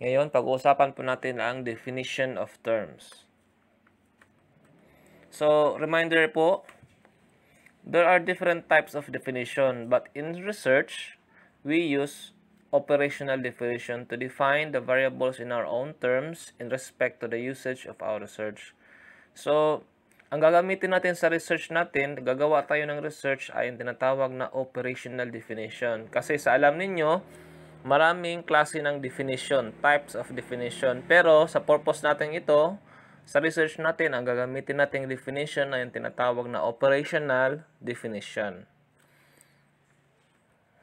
Ngayon, pag-uusapan po natin ang definition of terms. So, reminder po, there are different types of definition, but in research, we use operational definition to define the variables in our own terms in respect to the usage of our research. So, ang gagamitin natin sa research natin, gagawa tayo ng research ay tinatawag na operational definition. Kasi sa alam ninyo, maraming klase ng definition, types of definition. Pero sa purpose natin ito, sa research natin, ang gagamitin nating definition na yung tinatawag na operational definition.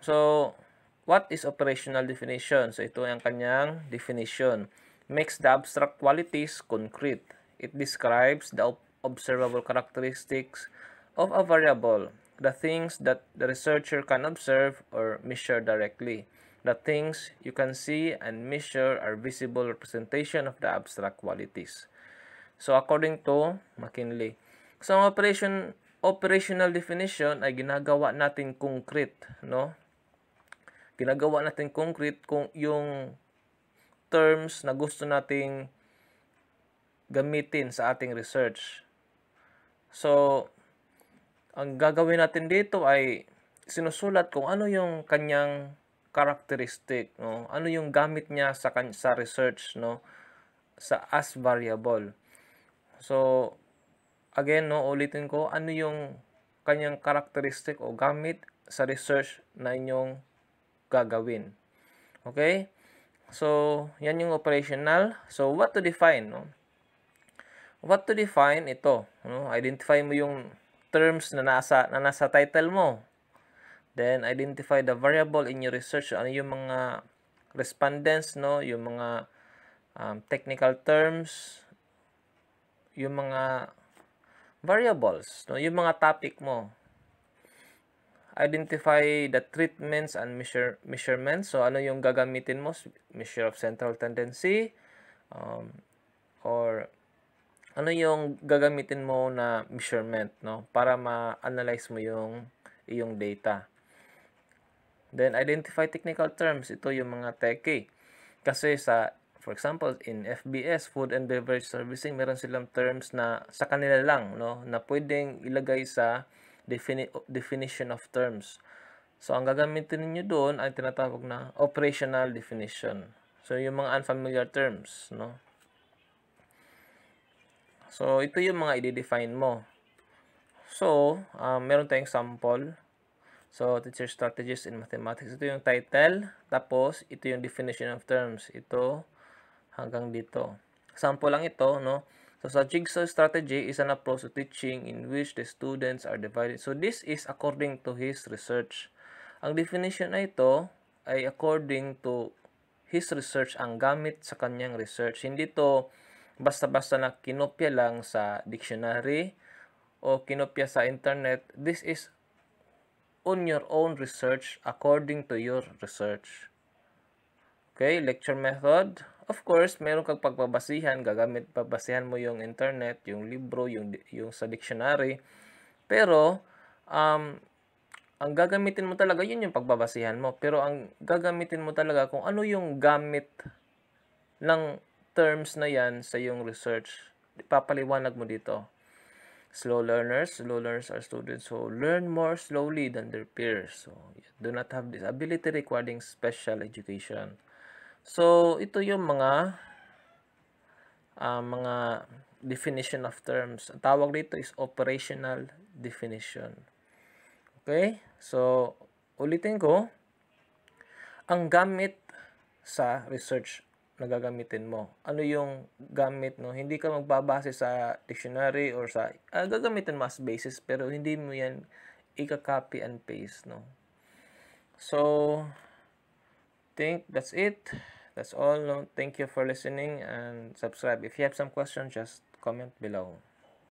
So, what is operational definition? So, ito ang kanyang definition. Makes the abstract qualities concrete. It describes the observable characteristics of a variable, the things that the researcher can observe or measure directly. The things you can see and measure are visible representation of the abstract qualities. So, according to McKinley. So, ang operation, operational definition ay ginagawa natin concrete, no? Ginagawa natin concrete kung yung terms na gusto nating gamitin sa ating research. So, ang gagawin natin dito ay sinusulat kung ano yung kanyang characteristic, no? Ano yung gamit niya sa sa research, no? Sa as variable. So again, no, ulitin ko, ano yung kanyang characteristic o gamit sa research na inyong gagawin. Okay? So, yan yung operational. So, what to define, no? What to define ito, no? Identify mo yung terms na nasa na nasa title mo, Then, identify the variable in your research. Ano yung mga respondents, no? Yung mga um, technical terms, yung mga variables, no? Yung mga topic mo. Identify the treatments and measure, measurements. So, ano yung gagamitin mo? Measure of central tendency um, or ano yung gagamitin mo na measurement, no? Para ma-analyze mo yung yung data. Then, identify technical terms. Ito yung mga teki. Eh. Kasi sa, for example, in FBS, Food and Beverage Servicing, meron silang terms na sa kanila lang, no? Na pwedeng ilagay sa defini definition of terms. So, ang gagamitin niyo doon ay tinatawag na operational definition. So, yung mga unfamiliar terms, no? So, ito yung mga i-define mo. So, um, meron tayong sample. So, Teacher Strategies in Mathematics. Ito yung title. Tapos, ito yung definition of terms. Ito hanggang dito. Sample lang ito, no? So, sa jigsaw strategy is an approach to teaching in which the students are divided. So, this is according to his research. Ang definition na ito ay according to his research ang gamit sa kanyang research. Hindi to basta-basta na kinopya lang sa dictionary o kinopya sa internet. This is on your own research according to your research. Okay, lecture method. Of course, meron kang pagbabasihan, gagamit babasihan mo yung internet, yung libro, yung, yung sa dictionary. Pero, um, ang gagamitin mo talaga, yun yung pagbabasihan mo. Pero ang gagamitin mo talaga kung ano yung gamit ng terms na yan sa yung research, papaliwanag mo dito. Slow learners. Slow learners are students who learn more slowly than their peers. So, do not have this ability requiring special education. So, ito yung mga uh, mga definition of terms. Ang tawag dito is operational definition. Okay? So, ulitin ko. Ang gamit sa research na gagamitin mo. Ano yung gamit, no? Hindi ka magbabase sa dictionary or sa, uh, gagamitin mo as basis, pero hindi mo yan ika-copy and paste, no? So, think that's it. That's all. No? Thank you for listening and subscribe. If you have some questions, just comment below.